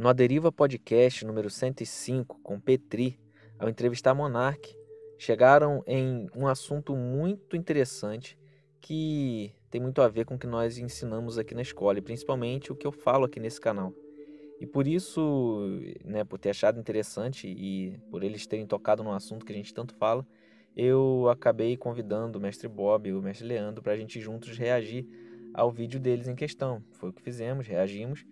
No Aderiva Podcast número 105, com Petri, ao entrevistar Monark, chegaram em um assunto muito interessante que tem muito a ver com o que nós ensinamos aqui na escola e principalmente o que eu falo aqui nesse canal. E por isso, né, por ter achado interessante e por eles terem tocado num assunto que a gente tanto fala, eu acabei convidando o mestre Bob e o mestre Leandro para a gente juntos reagir ao vídeo deles em questão. Foi o que fizemos, reagimos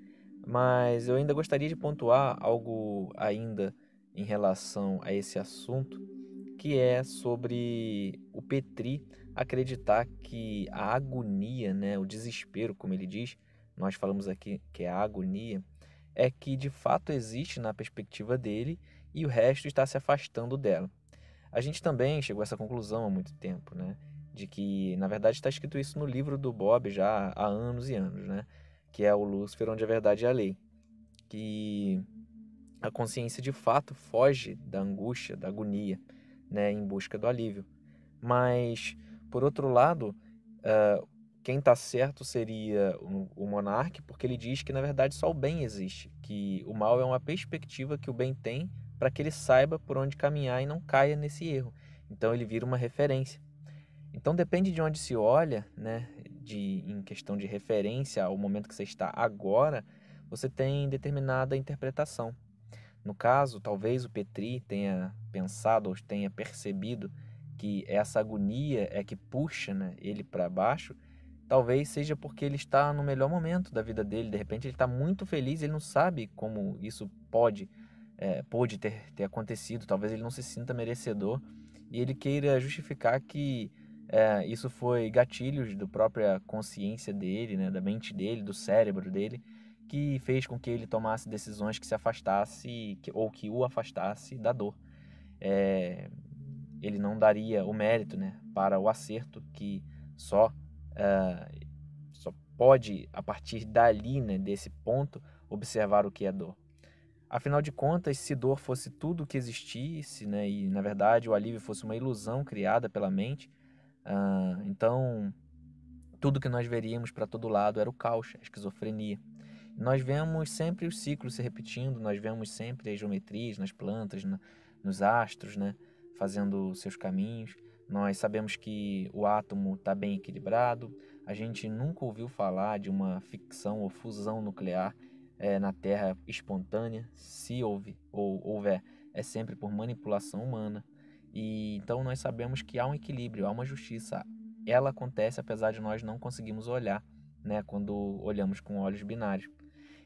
mas eu ainda gostaria de pontuar algo ainda em relação a esse assunto, que é sobre o Petri acreditar que a agonia, né, o desespero, como ele diz, nós falamos aqui que é a agonia, é que de fato existe na perspectiva dele e o resto está se afastando dela. A gente também chegou a essa conclusão há muito tempo, né? De que, na verdade, está escrito isso no livro do Bob já há anos e anos, né? que é o Lúcifer, onde a verdade é a lei. Que a consciência de fato foge da angústia, da agonia, né, em busca do alívio. Mas, por outro lado, uh, quem está certo seria o, o monarca, porque ele diz que na verdade só o bem existe, que o mal é uma perspectiva que o bem tem para que ele saiba por onde caminhar e não caia nesse erro. Então ele vira uma referência. Então depende de onde se olha, né? de, em questão de referência ao momento que você está agora, você tem determinada interpretação. No caso, talvez o Petri tenha pensado ou tenha percebido que essa agonia é que puxa né, ele para baixo, talvez seja porque ele está no melhor momento da vida dele. De repente, ele está muito feliz, ele não sabe como isso pode é, pode ter, ter acontecido. Talvez ele não se sinta merecedor e ele queira justificar que é, isso foi gatilhos da própria consciência dele, né, da mente dele, do cérebro dele, que fez com que ele tomasse decisões que se afastasse ou que o afastasse da dor. É, ele não daria o mérito né, para o acerto que só, uh, só pode, a partir dali, né, desse ponto, observar o que é dor. Afinal de contas, se dor fosse tudo o que existisse, né, e na verdade o alívio fosse uma ilusão criada pela mente, então, tudo que nós veríamos para todo lado era o caos, a esquizofrenia. Nós vemos sempre os ciclos se repetindo, nós vemos sempre as geometrias nas plantas, na, nos astros, né, fazendo seus caminhos. Nós sabemos que o átomo está bem equilibrado. A gente nunca ouviu falar de uma ficção ou fusão nuclear é, na Terra espontânea. Se houve ou houver, é sempre por manipulação humana. E então nós sabemos que há um equilíbrio, há uma justiça. Ela acontece apesar de nós não conseguirmos olhar, né, quando olhamos com olhos binários.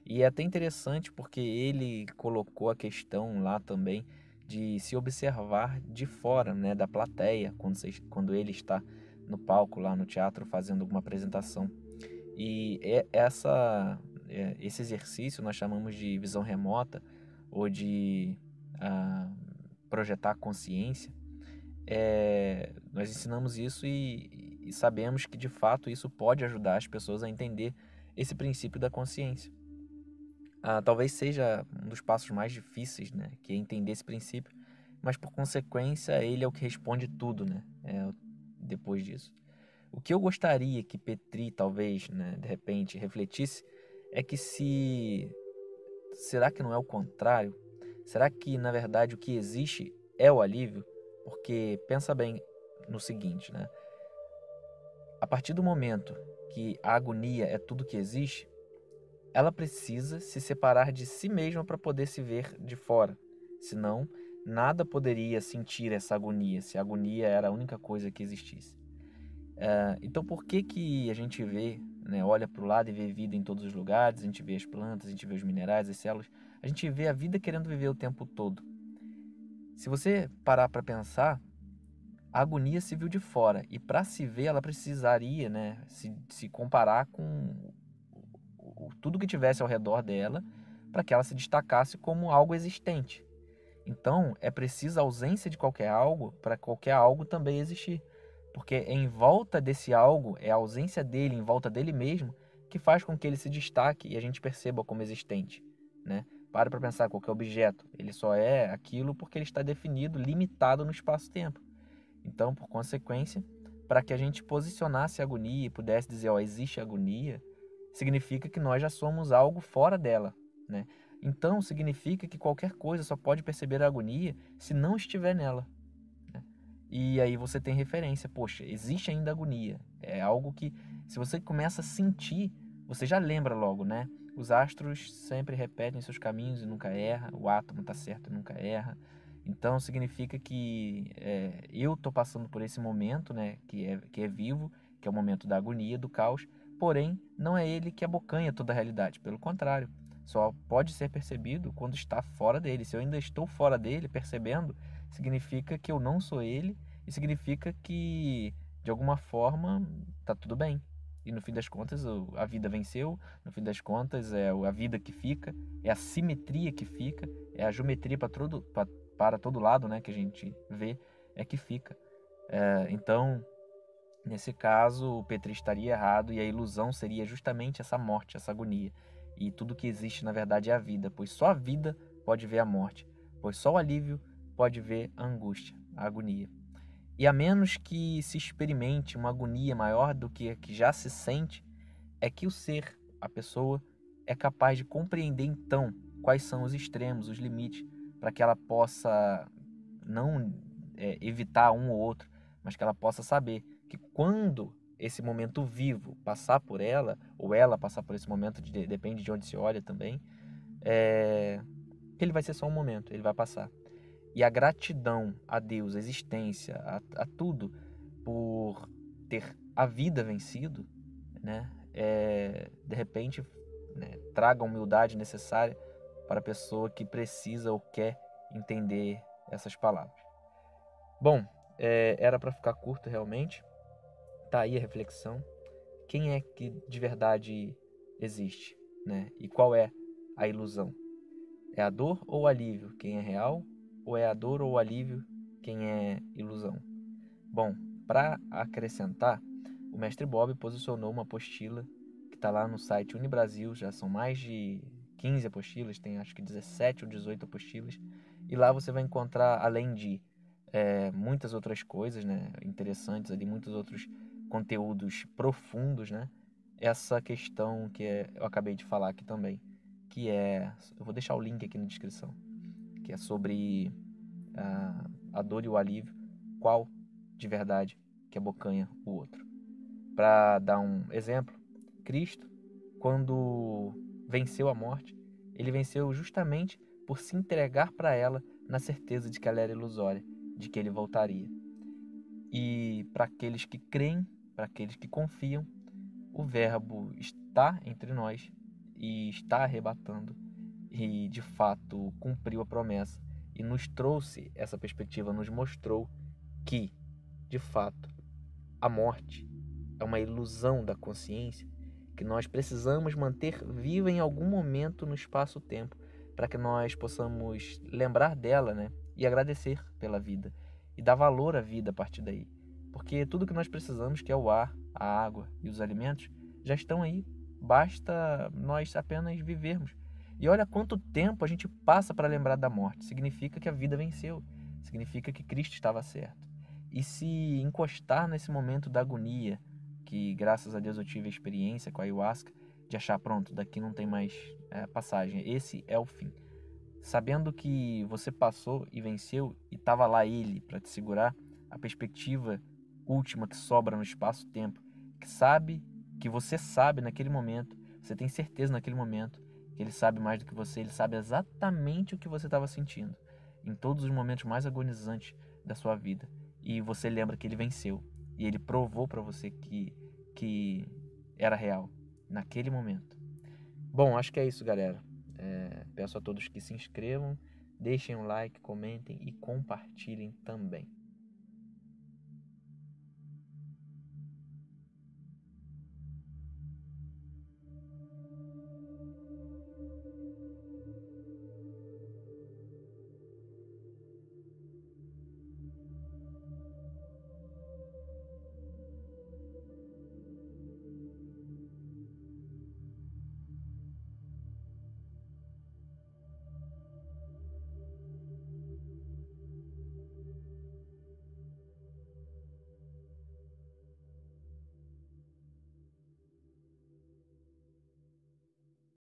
E é até interessante porque ele colocou a questão lá também de se observar de fora, né, da plateia, quando, você, quando ele está no palco lá no teatro fazendo alguma apresentação. E é, essa, é, esse exercício nós chamamos de visão remota ou de uh, projetar consciência, é, nós ensinamos isso e, e sabemos que de fato isso pode ajudar as pessoas a entender esse princípio da consciência. Ah, talvez seja um dos passos mais difíceis, né, que é entender esse princípio, mas por consequência ele é o que responde tudo, né, é, depois disso. O que eu gostaria que Petri, talvez, né, de repente, refletisse é que se. Será que não é o contrário? Será que, na verdade, o que existe é o alívio? Porque pensa bem no seguinte, né? A partir do momento que a agonia é tudo que existe, ela precisa se separar de si mesma para poder se ver de fora. Senão, nada poderia sentir essa agonia, se a agonia era a única coisa que existisse. Uh, então, por que, que a gente vê, né, olha para o lado e vê vida em todos os lugares, a gente vê as plantas, a gente vê os minerais, as células, a gente vê a vida querendo viver o tempo todo? Se você parar para pensar, a agonia se viu de fora e para se ver ela precisaria, né, se, se comparar com tudo que tivesse ao redor dela para que ela se destacasse como algo existente. Então, é preciso a ausência de qualquer algo para qualquer algo também existir, porque é em volta desse algo é a ausência dele, em volta dele mesmo, que faz com que ele se destaque e a gente perceba como existente, né? Para para pensar qualquer objeto, ele só é aquilo porque ele está definido, limitado no espaço-tempo. Então, por consequência, para que a gente posicionasse a agonia e pudesse dizer, ó, existe agonia, significa que nós já somos algo fora dela, né? Então, significa que qualquer coisa só pode perceber a agonia se não estiver nela. Né? E aí você tem referência, poxa, existe ainda agonia. É algo que, se você começa a sentir, você já lembra logo, né? Os astros sempre repetem seus caminhos e nunca erra. O átomo está certo e nunca erra. Então significa que é, eu estou passando por esse momento, né, que é, que é vivo, que é o momento da agonia, do caos. Porém, não é ele que abocanha toda a realidade. Pelo contrário, só pode ser percebido quando está fora dele. Se eu ainda estou fora dele, percebendo, significa que eu não sou ele e significa que de alguma forma está tudo bem. E no fim das contas, a vida venceu, no fim das contas, é a vida que fica, é a simetria que fica, é a geometria para todo, pra, para todo lado né, que a gente vê, é que fica. É, então, nesse caso, o Petri estaria errado e a ilusão seria justamente essa morte, essa agonia. E tudo que existe, na verdade, é a vida, pois só a vida pode ver a morte, pois só o alívio pode ver a angústia, a agonia. E a menos que se experimente uma agonia maior do que a que já se sente, é que o ser, a pessoa, é capaz de compreender então quais são os extremos, os limites, para que ela possa não é, evitar um ou outro, mas que ela possa saber que quando esse momento vivo passar por ela, ou ela passar por esse momento, de, depende de onde se olha também, é, ele vai ser só um momento, ele vai passar e a gratidão a Deus, a existência, a, a tudo, por ter a vida vencido, né? É, de repente, né, traga a humildade necessária para a pessoa que precisa ou quer entender essas palavras. Bom, é, era para ficar curto realmente. Tá aí a reflexão. Quem é que de verdade existe, né? E qual é a ilusão? É a dor ou o alívio? Quem é real ou é a dor ou o alívio quem é ilusão? Bom, para acrescentar, o mestre Bob posicionou uma apostila que está lá no site Unibrasil, já são mais de 15 apostilas, tem acho que 17 ou 18 apostilas, e lá você vai encontrar, além de é, muitas outras coisas né, interessantes ali, muitos outros conteúdos profundos, né? Essa questão que é, eu acabei de falar aqui também, que é. Eu vou deixar o link aqui na descrição que é sobre a, a dor e o alívio, qual de verdade que abocanha o outro. Para dar um exemplo, Cristo, quando venceu a morte, ele venceu justamente por se entregar para ela na certeza de que ela era ilusória, de que ele voltaria. E para aqueles que creem, para aqueles que confiam, o Verbo está entre nós e está arrebatando e de fato cumpriu a promessa e nos trouxe essa perspectiva, nos mostrou que, de fato, a morte é uma ilusão da consciência que nós precisamos manter viva em algum momento no espaço-tempo para que nós possamos lembrar dela, né? E agradecer pela vida e dar valor à vida a partir daí. Porque tudo que nós precisamos, que é o ar, a água e os alimentos, já estão aí. Basta nós apenas vivermos e olha quanto tempo a gente passa para lembrar da morte. Significa que a vida venceu. Significa que Cristo estava certo. E se encostar nesse momento da agonia, que graças a Deus eu tive a experiência com a ayahuasca, de achar, pronto, daqui não tem mais é, passagem, esse é o fim. Sabendo que você passou e venceu e estava lá ele para te segurar, a perspectiva última que sobra no espaço-tempo, que sabe, que você sabe naquele momento, você tem certeza naquele momento ele sabe mais do que você, ele sabe exatamente o que você estava sentindo em todos os momentos mais agonizantes da sua vida. E você lembra que ele venceu e ele provou para você que que era real naquele momento. Bom, acho que é isso, galera. É, peço a todos que se inscrevam, deixem um like, comentem e compartilhem também.